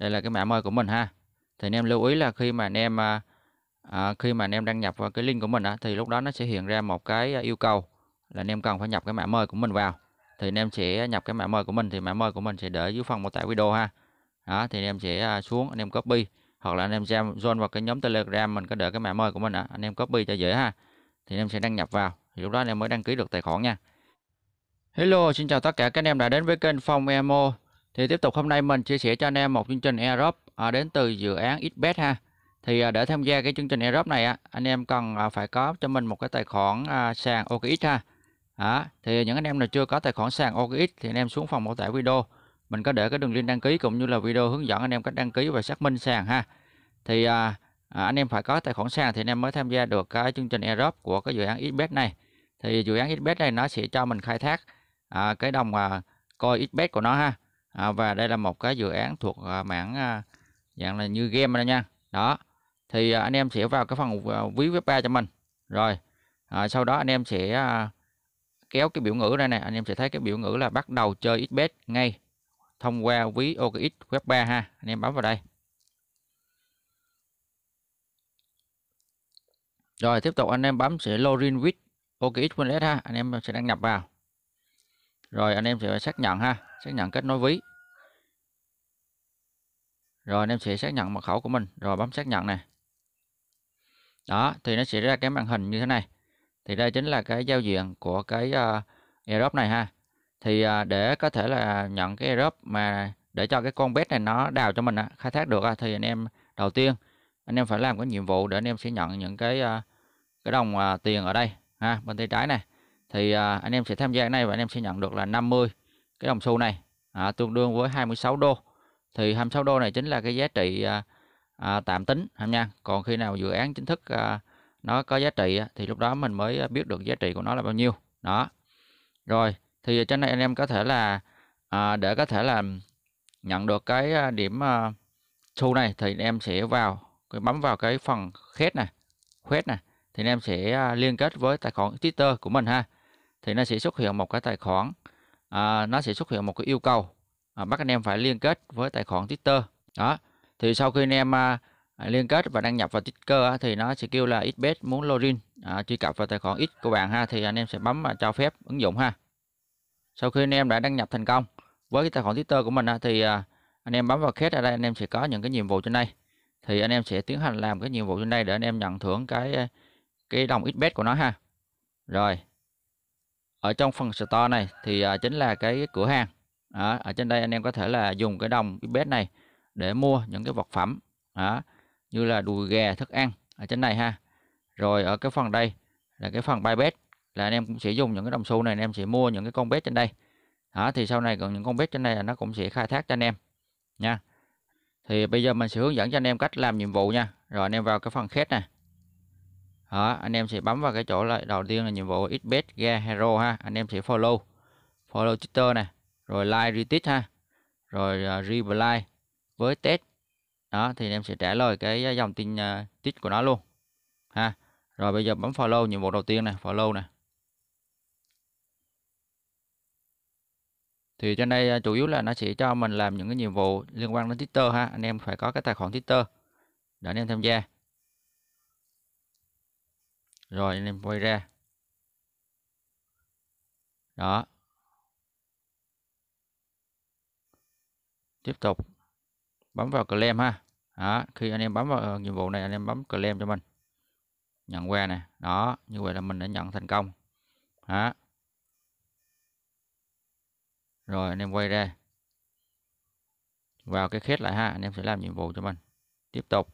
đây là cái mã mời của mình ha thì anh em lưu ý là khi mà anh em à, khi mà anh em đăng nhập vào cái link của mình á, thì lúc đó nó sẽ hiện ra một cái yêu cầu là anh em cần phải nhập cái mã mời của mình vào thì anh em sẽ nhập cái mã mời của mình thì mã mời của mình sẽ để dưới phần mô tả video ha đó thì anh em sẽ xuống anh em copy hoặc là anh em xem join vào cái nhóm telegram mình có để cái mã mời của mình á, anh em copy cho dễ ha thì anh em sẽ đăng nhập vào thì lúc đó anh em mới đăng ký được tài khoản nha Hello xin chào tất cả các anh em đã đến với kênh Phong Emo thì tiếp tục hôm nay mình chia sẻ cho anh em một chương trình Aerob à, đến từ dự án XBet ha. Thì à, để tham gia cái chương trình Aerob này á anh em cần à, phải có cho mình một cái tài khoản sàn OKX ha. À, thì những anh em nào chưa có tài khoản sàn OKX thì anh em xuống phòng mô tả video. Mình có để cái đường link đăng ký cũng như là video hướng dẫn anh em cách đăng ký và xác minh sàn ha. Thì à, anh em phải có tài khoản sàn thì anh em mới tham gia được cái chương trình Aerob của cái dự án XBet này. Thì dự án XBet này nó sẽ cho mình khai thác à, cái đồng à, coi XBet của nó ha à, và đây là một cái dự án thuộc à, mảng à, dạng là như game đó nha đó thì à, anh em sẽ vào cái phần à, ví web 3 cho mình rồi à, sau đó anh em sẽ à, kéo cái biểu ngữ đây này anh em sẽ thấy cái biểu ngữ là bắt đầu chơi xbet ngay thông qua ví OKX web 3 ha anh em bấm vào đây rồi tiếp tục anh em bấm sẽ login with OKX Wallet ha anh em sẽ đăng nhập vào rồi anh em sẽ xác nhận ha xác nhận kết nối ví rồi anh em sẽ xác nhận mật khẩu của mình rồi bấm xác nhận này đó thì nó sẽ ra cái màn hình như thế này thì đây chính là cái giao diện của cái uh, ờ, airdrop này ha thì uh, để có thể là nhận cái airdrop mà để cho cái con bét này nó đào cho mình uh, khai thác được uh, thì anh em đầu tiên anh em phải làm cái nhiệm vụ để anh em sẽ nhận những cái uh, cái đồng uh, tiền ở đây ha bên tay trái này thì à, anh em sẽ tham gia cái này và anh em sẽ nhận được là 50 cái đồng xu này à, tương đương với 26 đô thì 26 đô này chính là cái giá trị à, à, tạm tính anh nha còn khi nào dự án chính thức à, nó có giá trị thì lúc đó mình mới biết được giá trị của nó là bao nhiêu đó rồi thì trên này anh em có thể là à, để có thể là nhận được cái à, điểm à, xu này thì anh em sẽ vào cái bấm vào cái phần khét này quét này thì anh em sẽ à, liên kết với tài khoản Twitter của mình ha thì nó sẽ xuất hiện một cái tài khoản à, nó sẽ xuất hiện một cái yêu cầu à, bắt anh em phải liên kết với tài khoản Twitter đó thì sau khi anh em à, à liên kết và đăng nhập vào Twitter thì nó sẽ kêu là xbet muốn login à, truy cập vào tài khoản x của bạn ha thì anh em sẽ bấm à, cho phép ứng dụng ha sau khi anh em đã đăng nhập thành công với cái tài khoản Twitter của mình à, thì à, anh em bấm vào kết ở đây anh em sẽ có những cái nhiệm vụ trên đây thì anh em sẽ tiến hành làm cái nhiệm vụ trên đây để anh em nhận thưởng cái à, cái đồng xbet của nó ha rồi ở trong phần store này thì à, chính là cái cửa hàng à, ở trên đây anh em có thể là dùng cái đồng bếp này để mua những cái vật phẩm à, như là đùi gà thức ăn ở trên này ha rồi ở cái phần đây là cái phần buy bet là anh em cũng sẽ dùng những cái đồng xu này anh em sẽ mua những cái con bet trên đây à, thì sau này còn những con bet trên đây là nó cũng sẽ khai thác cho anh em nha thì bây giờ mình sẽ hướng dẫn cho anh em cách làm nhiệm vụ nha rồi anh em vào cái phần khét này đó anh em sẽ bấm vào cái chỗ là đầu tiên là nhiệm vụ xbet ga hero ha anh em sẽ follow follow twitter này rồi like retweet ha rồi uh, à, reply với test đó thì anh em sẽ trả lời cái dòng tin uh, tweet của nó luôn ha rồi bây giờ bấm follow nhiệm vụ đầu tiên này follow này thì trên đây à, chủ yếu là nó sẽ cho mình làm những cái nhiệm vụ liên quan đến Twitter ha anh em phải có cái tài khoản Twitter để anh em tham gia rồi anh em quay ra đó tiếp tục bấm vào claim ha đó. khi anh em bấm vào ờ, nhiệm vụ này anh em bấm claim cho mình nhận que nè đó như vậy là mình đã nhận thành công hả rồi anh em quay ra vào cái khét lại ha anh em sẽ làm nhiệm vụ cho mình tiếp tục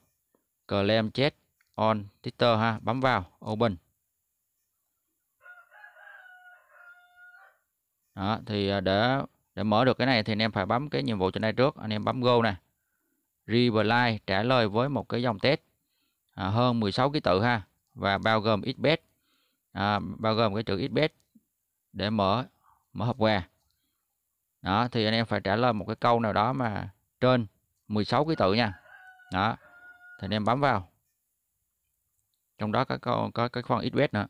claim chết on Twitter ha, bấm vào open. Đó, thì à, để để mở được cái này thì anh em phải bấm cái nhiệm vụ trên đây trước, anh em bấm go này. Reply trả lời với một cái dòng test à, hơn 16 ký tự ha và bao gồm XBet. À, bao gồm cái chữ XBet để mở mở hộp quà. Đó, thì anh em phải trả lời một cái câu nào đó mà trên 16 ký tự nha. Đó. Thì anh em bấm vào trong đó có có, có cái khoan XWest nữa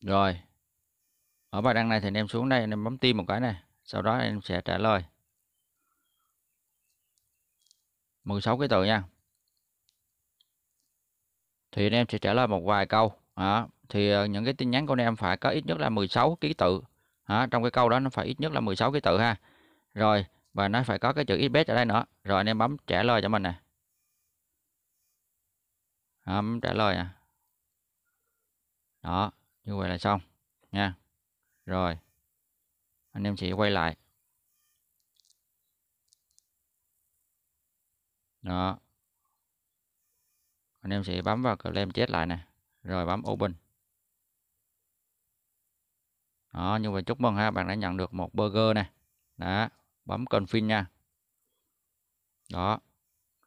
rồi ở bài đăng này thì anh em xuống đây anh em bấm tim một cái này sau đó em sẽ trả lời 16 cái từ nha thì anh em sẽ trả lời một vài câu à, thì ờ, những cái tin nhắn của anh em phải có ít nhất là 16 ký tự à, trong cái câu đó nó phải ít nhất là 16 ký tự ha rồi và nó phải có cái chữ xbet ở đây nữa rồi anh em bấm trả lời cho mình nè bấm trả lời nè đó như vậy là xong nha rồi anh em sẽ quay lại đó anh em sẽ bấm vào claim chết lại nè rồi bấm open đó như vậy chúc mừng ha bạn đã nhận được một burger nè đó bấm config nha đó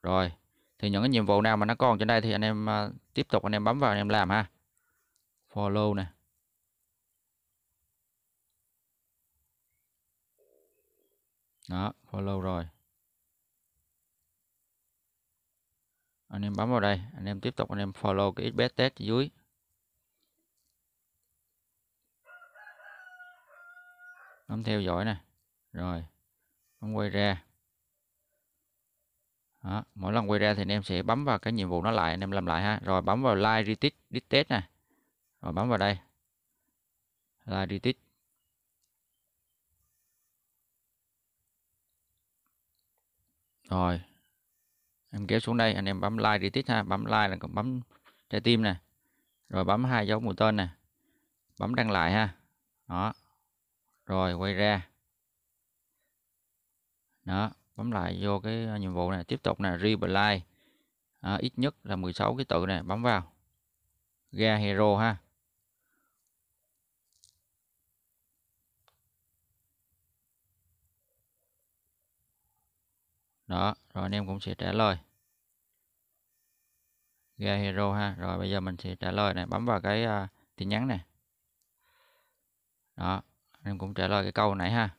rồi thì những cái nhiệm vụ nào mà nó còn trên đây thì anh em uh, tiếp tục anh em bấm vào anh em làm ha follow này đó follow rồi anh em bấm vào đây anh em tiếp tục anh em follow cái xbs test dưới bấm theo dõi này rồi em quay ra đó. mỗi lần quay ra thì anh em sẽ bấm vào cái nhiệm vụ nó lại anh em làm lại ha rồi bấm vào like retest retest nè rồi bấm vào đây like retest rồi em kéo xuống đây anh em bấm like retest ha bấm like là còn bấm trái tim nè rồi bấm hai dấu mũi tên nè bấm đăng lại ha đó rồi quay ra đó bấm lại vô cái à, nhiệm vụ này tiếp tục là reply à, ít nhất là 16 ký tự này bấm vào ga hero ha đó rồi anh em cũng sẽ trả lời ga hero ha rồi bây giờ mình sẽ trả lời này bấm vào cái uh, tin nhắn này đó anh em cũng trả lời cái câu này ha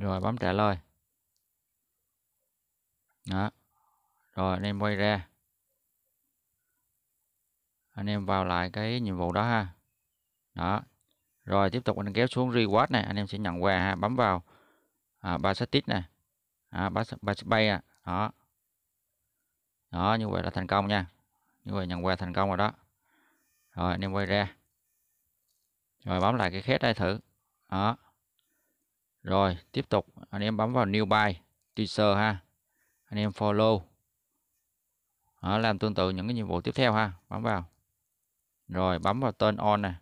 rồi bấm trả lời đó rồi anh em quay ra anh em vào lại cái nhiệm vụ đó ha đó rồi tiếp tục anh kéo xuống reward này anh em sẽ nhận quà ha bấm vào à, ba sách tít nè à, ba ba bay à đó đó như vậy là thành công nha như vậy nhận quà thành công rồi đó rồi anh em quay ra rồi bấm lại cái khét đây thử đó rồi, tiếp tục anh em bấm vào new buy, teaser ha. Anh em follow. Đó, làm tương tự những cái nhiệm vụ tiếp theo ha, bấm vào. Rồi, bấm vào turn on nè.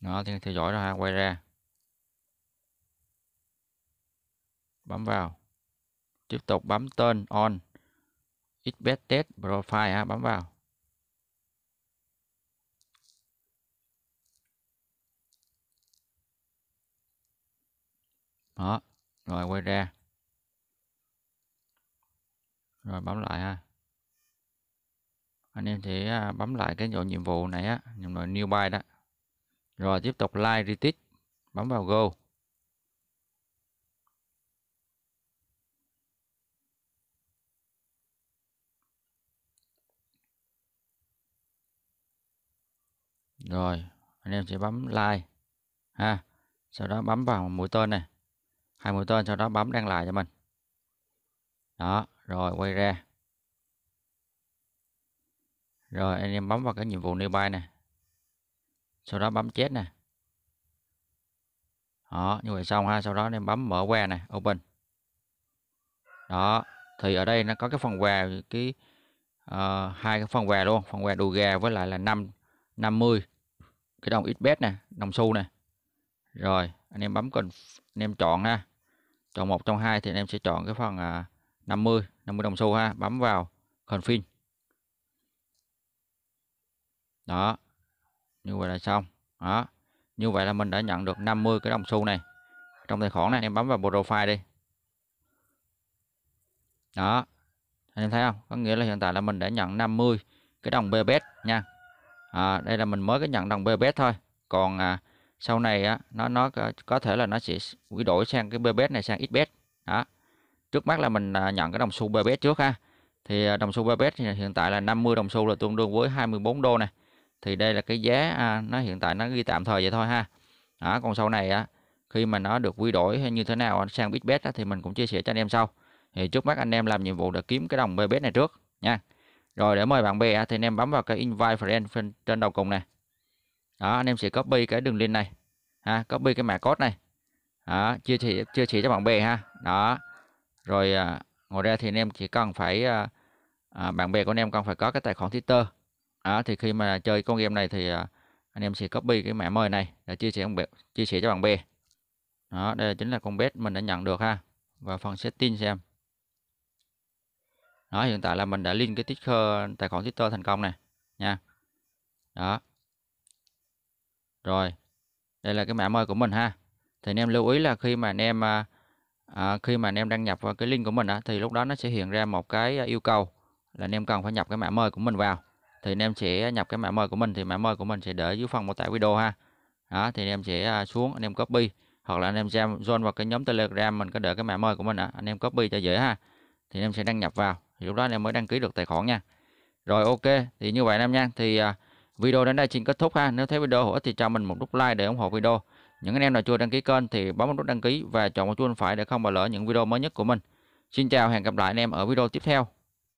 Đó, thì theo dõi rồi ha, quay ra. Bấm vào. Tiếp tục bấm turn on. Expected profile ha, bấm vào. đó rồi quay ra rồi bấm lại ha anh em thì à, bấm lại cái dọn nhiệm vụ này á nhiệm vụ new by đó rồi tiếp tục like retweet bấm vào go rồi anh em sẽ bấm like ha sau đó bấm vào mũi tên này hai mũi tên sau đó bấm đăng lại cho mình đó rồi quay ra rồi anh em bấm vào cái nhiệm vụ nearby nè sau đó bấm chết nè đó như vậy xong ha sau đó anh em bấm mở que nè open đó thì ở đây nó có cái phần quà cái uh, hai cái phần quà luôn phần quà đùi gà với lại là năm 50 cái đồng xbet nè đồng xu nè rồi anh em bấm cần anh em chọn ha chọn một trong hai thì anh em sẽ chọn cái phần à, 50 50 đồng xu ha bấm vào confirm đó như vậy là xong đó như vậy là mình đã nhận được 50 cái đồng xu này trong tài khoản này em bấm vào profile đi đó anh em thấy không có nghĩa là hiện tại là mình đã nhận 50 cái đồng bbs e nha à, đây là mình mới cái nhận đồng bbs e thôi còn à, sau này á, nó nó có thể là nó sẽ quy đổi sang cái bbet này sang xbet đó trước mắt là mình à, nhận cái đồng xu bbet trước ha thì à, đồng xu bbet hiện tại là 50 đồng xu là tương đương với 24 đô này thì đây là cái giá à, nó hiện tại nó ghi tạm thời vậy thôi ha đó, còn sau này á, khi mà nó được quy đổi hay như thế nào sang xbet thì mình cũng chia sẻ cho anh em sau thì trước mắt anh em làm nhiệm vụ để kiếm cái đồng bbet này trước nha rồi để mời bạn bè thì anh em bấm vào cái invite friend trên đầu cùng này đó anh em sẽ copy cái đường link này ha copy cái mã code này đó chia sẻ chia sẻ cho bạn bè ha đó rồi à, ngoài ra thì anh em chỉ cần phải à, à, bạn bè của anh em cần phải có cái tài khoản Twitter đó thì khi mà chơi con game này thì à, anh em sẽ copy cái mã mời này để chia sẻ chia sẻ cho bạn bè đó đây chính là con bet mình đã nhận được ha và phần setting xem đó hiện tại là mình đã link cái ticker tài khoản Twitter thành công này nha đó rồi, đây là cái mã mời của mình ha. Thì anh em lưu ý là khi mà anh em à, khi mà anh em đăng nhập vào cái link của mình á, thì lúc đó nó sẽ hiện ra một cái yêu cầu là anh em cần phải nhập cái mã mời của mình vào. Thì anh em sẽ nhập cái mã mời của mình thì mã mời của mình sẽ để dưới phần mô tả video ha. Đó, thì anh em sẽ xuống anh em copy hoặc là anh em xem join vào cái nhóm Telegram mình có để cái mã mời của mình á, Anh em copy cho dễ ha. Thì anh em sẽ đăng nhập vào. Thì lúc đó anh em mới đăng ký được tài khoản nha. Rồi ok, thì như vậy anh em nha. Thì à, Video đến đây xin kết thúc ha. Nếu thấy video hữu ích thì cho mình một nút like để ủng hộ video. Những anh em nào chưa đăng ký kênh thì bấm nút đăng ký và chọn một chuông phải để không bỏ lỡ những video mới nhất của mình. Xin chào, hẹn gặp lại anh em ở video tiếp theo.